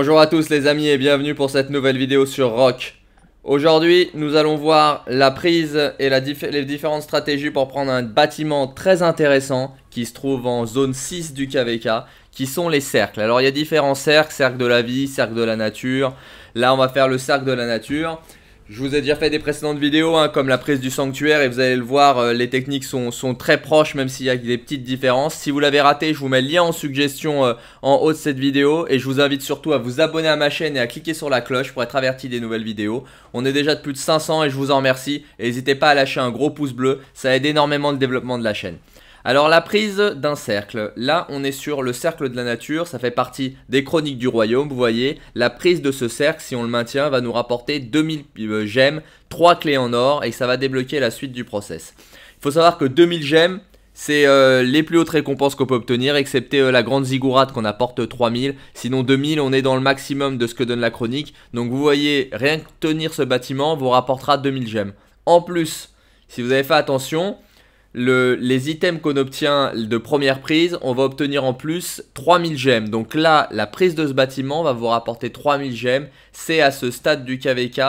Bonjour à tous les amis et bienvenue pour cette nouvelle vidéo sur Rock. Aujourd'hui, nous allons voir la prise et les différentes stratégies pour prendre un bâtiment très intéressant qui se trouve en zone 6 du KVK, qui sont les cercles. Alors il y a différents cercles, cercle de la vie, cercle de la nature. Là, on va faire le cercle de la nature. Je vous ai déjà fait des précédentes vidéos, hein, comme la prise du sanctuaire, et vous allez le voir, euh, les techniques sont, très proches, même s'il y a des petites différences. Si vous l'avez raté, je vous mets le lien en suggestion euh, en haut de cette vidéo, et je vous invite surtout à vous abonner à ma chaîne et à cliquer sur la cloche pour être averti des nouvelles vidéos. On est déjà de plus de 500 et je vous en remercie, et n'hésitez pas à lâcher un gros pouce bleu, ça aide énormément le développement de la chaîne. Alors la prise d'un cercle, là on est sur le cercle de la nature, ça fait partie des chroniques du royaume, vous voyez, la prise de ce cercle, si on le maintient, va nous rapporter 2000 euh, gemmes, 3 clés en or, et ça va débloquer la suite du process. Il faut savoir que 2000 gemmes, c'est euh, les plus hautes récompenses qu'on peut obtenir, excepté euh, la grande ziggurat qu'on apporte 3000. Sinon 2000, on est dans le maximum de ce que donne la chronique. Donc vous voyez, rien que tenir ce bâtiment vous rapportera 2000 gemmes. En plus, si vous avez fait attention, les items qu'on obtient de première prise, on va obtenir en plus 3000 gemmes. Donc là, la prise de ce bâtiment va vous rapporter 3000 gemmes. C'est à ce stade du KVK,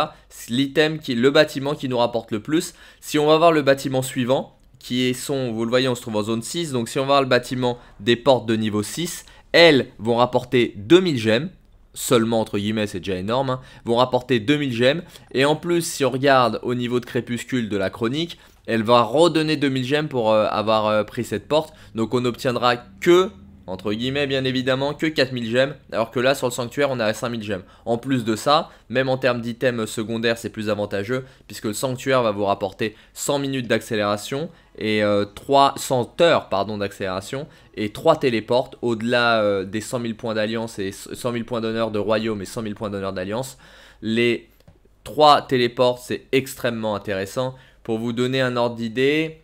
l'item le bâtiment qui nous rapporte le plus. Si on va voir le bâtiment suivant, qui est son, vous le voyez, on se trouve en zone 6. Donc si on va voir le bâtiment des portes de niveau 6, elles vont rapporter 2000 gemmes seulement entre guillemets, c'est déjà énorme, hein, vont rapporter 2000 gemmes. Et en plus, si on regarde au niveau de crépuscule de la chronique, elle va redonner 2000 gemmes pour euh, avoir euh, pris cette porte. Donc on obtiendra que, entre guillemets bien évidemment, que 4000 gemmes. Alors que là sur le sanctuaire on a 5000 gemmes. En plus de ça, même en termes d'items secondaires c'est plus avantageux. Puisque le sanctuaire va vous rapporter 100 minutes d'accélération et 300 euh, heures pardon d'accélération et 3 téléportes au-delà des 100 000 points d'alliance et 100 000 points d'honneur de royaume et 100 000 points d'honneur d'alliance. Les 3 téléportes, c'est extrêmement intéressant. Pour vous donner un ordre d'idée,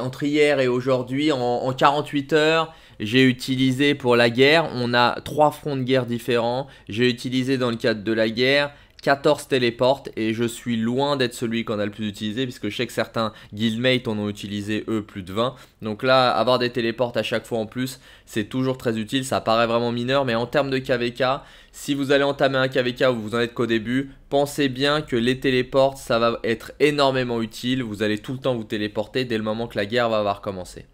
entre hier et aujourd'hui, en, en, 48 heures, j'ai utilisé pour la guerre, on a trois fronts de guerre différents. J'ai utilisé dans le cadre de la guerre 14 téléportes et je suis loin d'être celui qu'on a le plus utilisé puisque je sais que certains guildmates en ont utilisé eux plus de 20. Donc là, avoir des téléportes à chaque fois en plus, c'est toujours très utile, ça paraît vraiment mineur mais en termes de KVK, si vous allez entamer un KVK ou vous en êtes qu'au début, pensez bien que les téléportes, ça va être énormément utile, vous allez tout le temps vous téléporter dès le moment que la guerre va avoir commencé.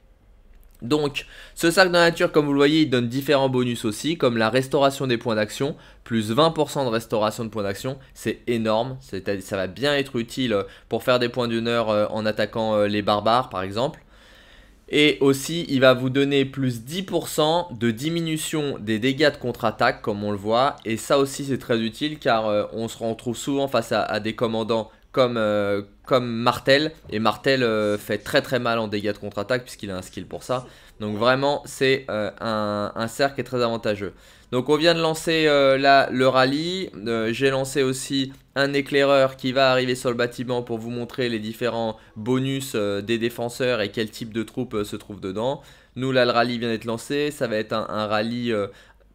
Donc, ce sac de nature, comme vous le voyez, il donne différents bonus aussi, comme la restauration des points d'action, plus 20% de restauration de points d'action, c'est énorme, ça va bien être utile euh, pour faire des points d'honneur euh, en attaquant euh, les barbares par exemple. Et aussi, il va vous donner plus 10% de diminution des dégâts de contre-attaque, comme on le voit. Et ça aussi, c'est très utile car on se retrouve souvent face à des commandants comme, euh, comme Martel. Et Martel euh, fait très très mal en dégâts de contre-attaque puisqu'il a un skill pour ça. Donc vraiment, c'est euh, un, cercle qui est très avantageux. Donc on vient de lancer le rallye. J'ai lancé aussi un éclaireur qui va arriver sur le bâtiment pour vous montrer les différents bonus des défenseurs et quel type de troupes se trouve dedans. Nous là le rallye vient d'être lancé. Ça va être un, un rallye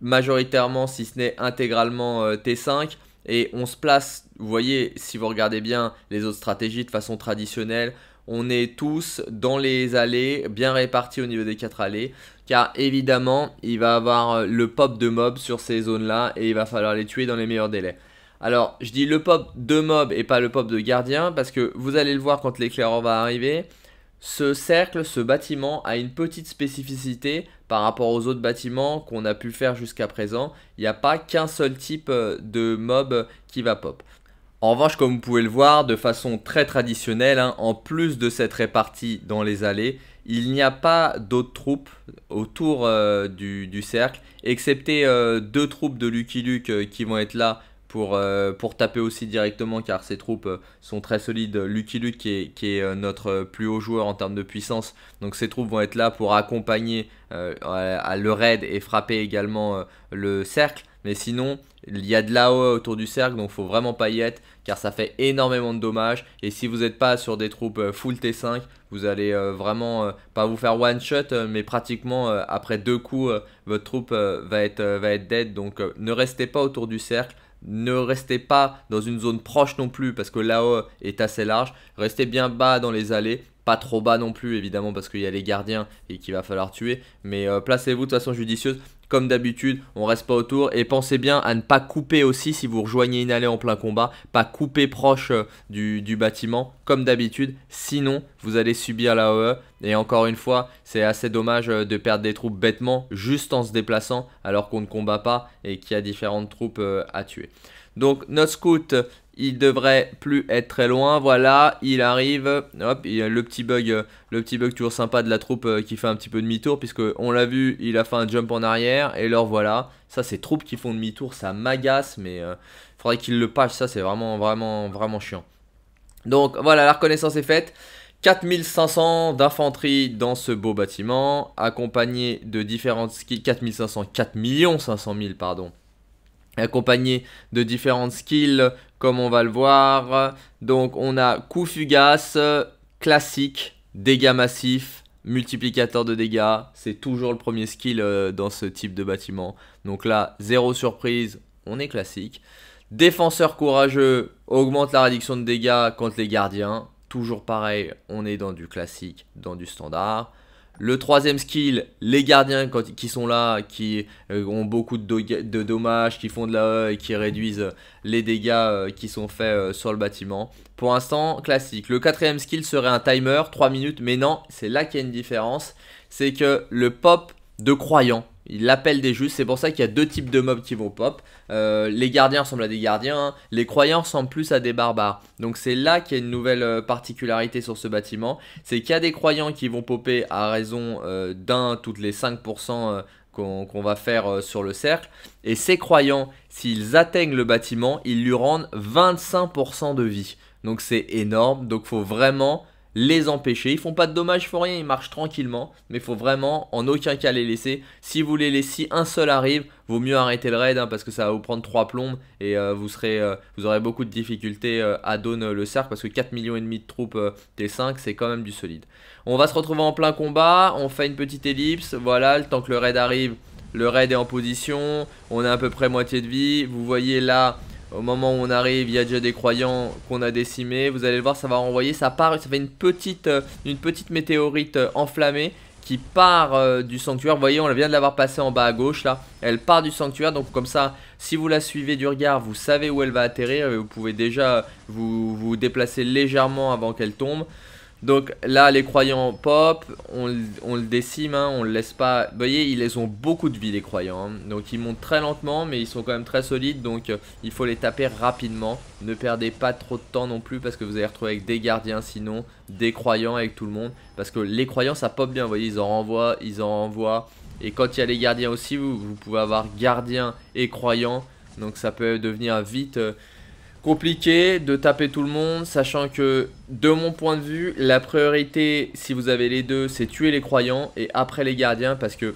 majoritairement, si ce n'est intégralement T5 et on se place, vous voyez, si vous regardez bien les autres stratégies de façon traditionnelle, on est tous dans les allées, bien répartis au niveau des quatre allées, car évidemment, il va avoir euh, le pop de mobs sur ces zones-là et il va falloir les tuer dans les meilleurs délais. Alors, je dis le pop de mob et pas le pop de gardien parce que vous allez le voir quand l'éclaireur va arriver. Ce cercle, ce bâtiment a une petite spécificité par rapport aux autres bâtiments qu'on a pu faire jusqu'à présent. Il n'y a pas qu'un seul type euh, de mob qui va pop. En revanche, comme vous pouvez le voir, de façon très traditionnelle, hein, en plus de cette répartie dans les allées, il n'y a pas d'autres troupes autour euh, du, cercle, excepté euh, deux troupes de Lucky Luke qui vont être là euh, pour, taper aussi directement car ces troupes euh, sont très solides. Lucky Luke qui est, euh, notre plus haut joueur en termes de puissance. Donc ces troupes vont être là pour accompagner le raid et frapper également le cercle. Mais sinon, il y a de l'AOE autour du cercle, donc faut vraiment pas y être, car ça fait énormément de dommages. Et si vous n'êtes pas sur des troupes full T5, vous allez vraiment pas vous faire one shot, mais pratiquement après deux coups, votre troupe va être, va être dead. Donc ne restez pas autour du cercle, ne restez pas dans une zone proche non plus parce que là-haut est assez large. Restez bien bas dans les allées pas trop bas non plus, évidemment, parce qu'il y a les gardiens et qu'il va falloir tuer. Mais euh, placez-vous de façon judicieuse. Comme d'habitude, on reste pas autour. Et pensez bien à ne pas couper aussi si vous rejoignez une allée en plein combat. Pas couper proche euh, du, du, bâtiment, comme d'habitude. Sinon, vous allez subir la OE. Et encore une fois, c'est assez dommage euh, de perdre des troupes bêtement, juste en se déplaçant, alors qu'on ne combat pas et qu'il y a différentes troupes à tuer. Donc, notre scout il devrait plus être très loin. Voilà, il arrive. Hop, il y a le petit bug, euh, le petit bug toujours sympa de la troupe euh, qui fait un petit peu de demi-tour, puisque on l'a vu, il a fait un jump en arrière. Et leur voilà. Ça, c'est troupes qui font demi-tour, ça m'agace, mais il euh, faudrait qu'il le patch. Ça, c'est vraiment, vraiment, vraiment chiant. Donc voilà, la reconnaissance est faite. 4500 d'infanterie dans ce beau bâtiment, accompagné de différentes skills, 4500, 4 500 000, pardon, accompagné de différentes skills comme on va le voir. Donc on a coup fugace, classique, dégâts massifs, multiplicateur de dégâts. C'est toujours le premier skill euh, dans ce type de bâtiment. Donc là, zéro surprise, on est classique. Défenseur courageux, augmente la réduction de dégâts contre les gardiens. Toujours pareil, on est dans du classique, dans du standard. Le troisième skill, les gardiens qui sont là, qui euh, ont beaucoup de, dommages, qui font de la et euh, qui réduisent euh, les dégâts qui sont faits sur le bâtiment. Pour l'instant, classique. Le quatrième skill serait un timer, 3 minutes, mais non, c'est là qu'il y a une différence. C'est que le pop de croyant l'appelle des justes. C'est pour ça qu'il y a deux types de mobs qui vont pop. Euh, les gardiens ressemblent à des gardiens, hein. les croyants ressemblent plus à des barbares. Donc c'est là qu'il y a une nouvelle euh, particularité sur ce bâtiment. C'est qu'il y a des croyants qui vont popper à raison euh, d'un toutes les 5% qu'on va faire sur le cercle. Et ces croyants, s'ils atteignent le bâtiment, ils lui rendent 25% de vie. Donc c'est énorme. Donc faut vraiment les empêcher. Ils font pas de dommages, ils rien, ils marchent tranquillement. Mais il faut vraiment en aucun cas les laisser. Si vous les laissez, un seul arrive, vaut mieux arrêter le raid hein, parce que ça va vous prendre 3 plombes et euh, vous, serez, euh, vous aurez beaucoup de difficultés euh, à donner le cercle parce que 4 millions et demi de troupes T5 c'est quand même du solide. On va se retrouver en plein combat, on fait une petite ellipse, voilà, le temps que le raid arrive, le raid est en position, on a à peu près moitié de vie, vous voyez là au moment où on arrive, il y a déjà des croyants qu'on a décimés. Vous allez le voir, ça va renvoyer. Ça part, ça fait une petite, euh, une petite météorite euh, enflammée qui part euh, du sanctuaire. Vous voyez, on vient de l'avoir passée en bas à gauche là. Elle part du sanctuaire, donc comme ça, si vous la suivez du regard, vous savez où elle va atterrir et vous pouvez déjà vous déplacer légèrement avant qu'elle tombe. Donc là, les croyants pop, on, on le décime, hein, on le laisse pas. Vous voyez, ils ont beaucoup de vie, les croyants. Hein. Donc ils montent très lentement, mais ils sont quand même très solides. Donc euh, il faut les taper rapidement. Ne perdez pas trop de temps non plus, parce que vous allez retrouver avec des gardiens, sinon des croyants avec tout le monde. Parce que les croyants, ça pop bien. Vous voyez, ils en renvoient, ils en renvoient. Et quand il y a les gardiens aussi, vous, pouvez avoir gardien et croyants, Donc ça peut devenir vite. Euh, Compliqué de taper tout le monde, sachant que de mon point de vue, la priorité, si vous avez les deux, c'est tuer les croyants et après les gardiens, parce que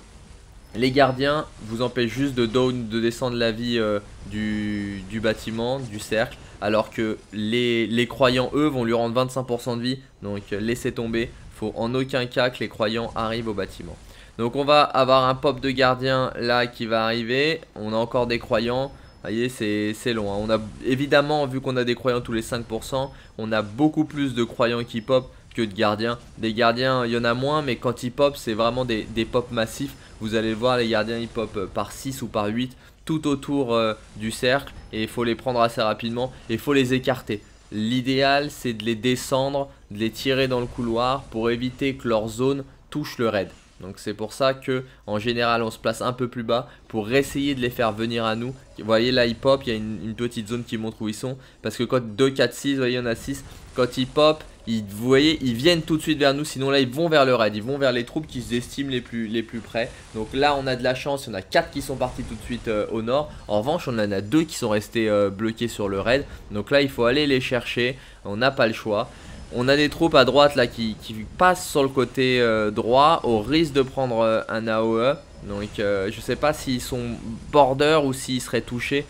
les gardiens vous empêchent juste de de descendre la vie euh, du, bâtiment, du cercle, alors que les, croyants, eux, vont lui rendre 25% de vie, donc euh, laissez tomber, faut en aucun cas que les croyants arrivent au bâtiment. Donc on va avoir un pop de gardien là qui va arriver, on a encore des croyants, vous voyez, c'est long. Hein. On a, évidemment, vu qu'on a des croyants tous les 5%, on a beaucoup plus de croyants qui pop que de gardiens. Des gardiens, il y en a moins, mais quand ils pop, c'est vraiment des, des pop massifs. Vous allez voir, les gardiens, ils pop euh, par 6 ou par 8 tout autour euh, du cercle et il faut les prendre assez rapidement et il faut les écarter. L'idéal, c'est de les descendre, de les tirer dans le couloir pour éviter que leur zone touche le raid. Donc c'est pour ça que en général on se place un peu plus bas pour essayer de les faire venir à nous. Vous voyez là ils pop, il y a une, petite zone qui montre où ils sont. Parce que quand 2, 4, 6, vous voyez il y en a 6, quand ils pop, ils, vous voyez, ils viennent tout de suite vers nous, sinon là ils vont vers le raid, ils vont vers les troupes qui se les plus, les plus près. Donc là on a de la chance, y en a 4 qui sont partis tout de suite euh, au nord. En revanche on en a 2 qui sont restés euh, bloqués sur le raid. Donc là il faut aller les chercher, on n'a pas le choix. On a des troupes à droite là qui, qui passent sur le côté euh, droit au risque de prendre euh, un AOE. Donc euh, je sais pas s'ils sont border ou s'ils seraient touchés.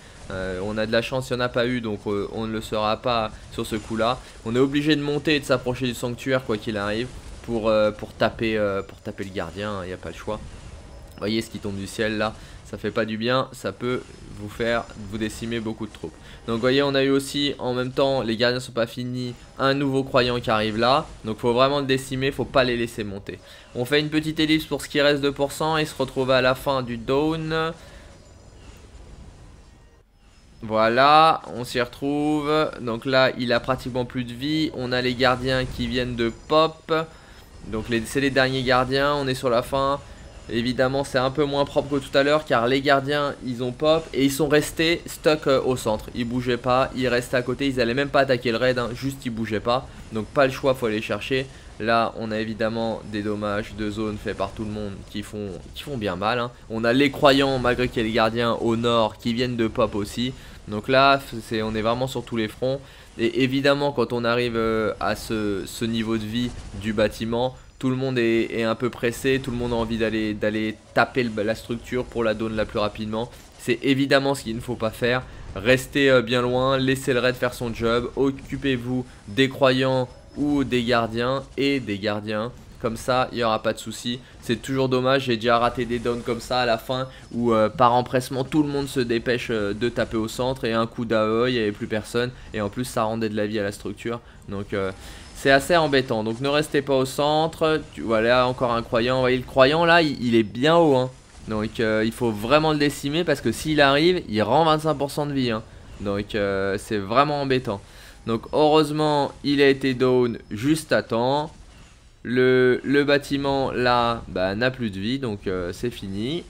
on a de la chance, il n'y en a pas eu donc on ne le sera pas sur ce coup là. On est obligé de monter et de s'approcher du sanctuaire quoi qu'il arrive pour, pour, taper, pour taper le gardien, il hein, n'y a pas le choix. Voyez ce qui tombe du ciel là ça fait pas du bien, ça peut vous faire vous décimer beaucoup de troupes. Donc vous voyez, on a eu aussi en même temps, les gardiens sont pas finis, un nouveau croyant qui arrive là. Donc faut vraiment le décimer, faut pas les laisser monter. On fait une petite ellipse pour ce qui reste de 2% et se retrouve à la fin du down. Voilà, on s'y retrouve. Donc là, il a pratiquement plus de vie. On a les gardiens qui viennent de pop. Donc c'est les derniers gardiens, on est sur la fin. Évidemment, c'est un peu moins propre que tout à l'heure car les gardiens, ils ont pop et ils sont restés stuck euh, au centre. Ils bougeaient pas, ils restaient à côté, ils allaient même pas attaquer le raid, hein. juste ils bougeaient pas. Donc pas le choix, faut aller chercher. Là, on a évidemment des dommages de zone faits par tout le monde qui font, qui font bien mal. Hein. On a les croyants, malgré qu'il y ait les gardiens au nord, qui viennent de pop aussi. Donc là, c'est on est vraiment sur tous les fronts. Et évidemment, quand on arrive euh, à ce niveau de vie du bâtiment, tout le monde est, un peu pressé, tout le monde a envie d'aller, d'aller taper la structure pour la donne la plus rapidement. C'est évidemment ce qu'il ne faut pas faire. Restez euh, bien loin, laissez le raid faire son job, occupez-vous des croyants ou des gardiens et des gardiens. Comme ça, il n'y aura pas de souci. C'est toujours dommage, j'ai déjà raté des downs comme ça à la fin où euh, par empressement tout le monde se dépêche euh, de taper au centre et un coup d'AE, il n'y avait plus personne. Et en plus, ça rendait de la vie à la structure. Donc euh, c'est assez embêtant. Donc ne restez pas au centre. Tu, vois là encore un croyant. Vous voyez, le croyant là, il, est bien haut. Hein. Donc il faut vraiment le décimer parce que s'il arrive, il rend 25% de vie. Hein. Donc c'est vraiment embêtant. Donc heureusement, il a été down juste à temps. Le, bâtiment là bah, n'a plus de vie donc euh, c'est fini.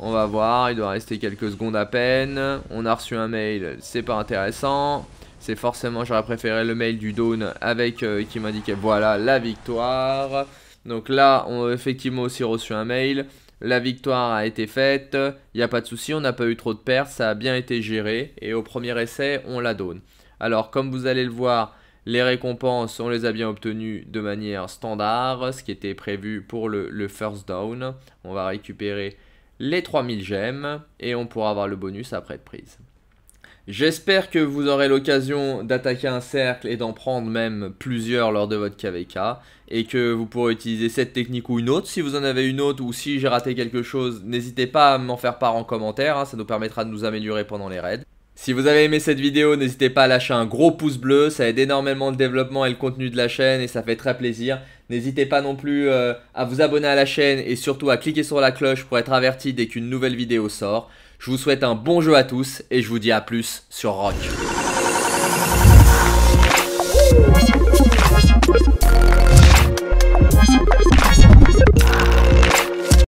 On va voir, il doit rester quelques secondes à peine. On a reçu un mail, c'est pas intéressant. C'est forcément, j'aurais préféré le mail du Dawn avec euh, qui m'indiquait voilà la victoire. Donc là, on a effectivement aussi reçu un mail. La victoire a été faite, il n'y a pas de souci, on n'a pas eu trop de pertes, ça a bien été géré et au premier essai, on la donne. Alors, comme vous allez le voir, les récompenses, on les a bien obtenues de manière standard, ce qui était prévu pour le, first down. On va récupérer les 3000 gemmes et on pourra avoir le bonus après de prise. J'espère que vous aurez l'occasion d'attaquer un cercle et d'en prendre même plusieurs lors de votre KVK et que vous pourrez utiliser cette technique ou une autre. Si vous en avez une autre ou si j'ai raté quelque chose, n'hésitez pas à m'en faire part en commentaire, hein. ça nous permettra de nous améliorer pendant les raids. Si vous avez aimé cette vidéo, n'hésitez pas à lâcher un gros pouce bleu, ça aide énormément le développement et le contenu de la chaîne et ça fait très plaisir. N'hésitez pas non plus euh, à vous abonner à la chaîne et surtout à cliquer sur la cloche pour être averti dès qu'une nouvelle vidéo sort. Je vous souhaite un bon jeu à tous et je vous dis à plus sur Rock.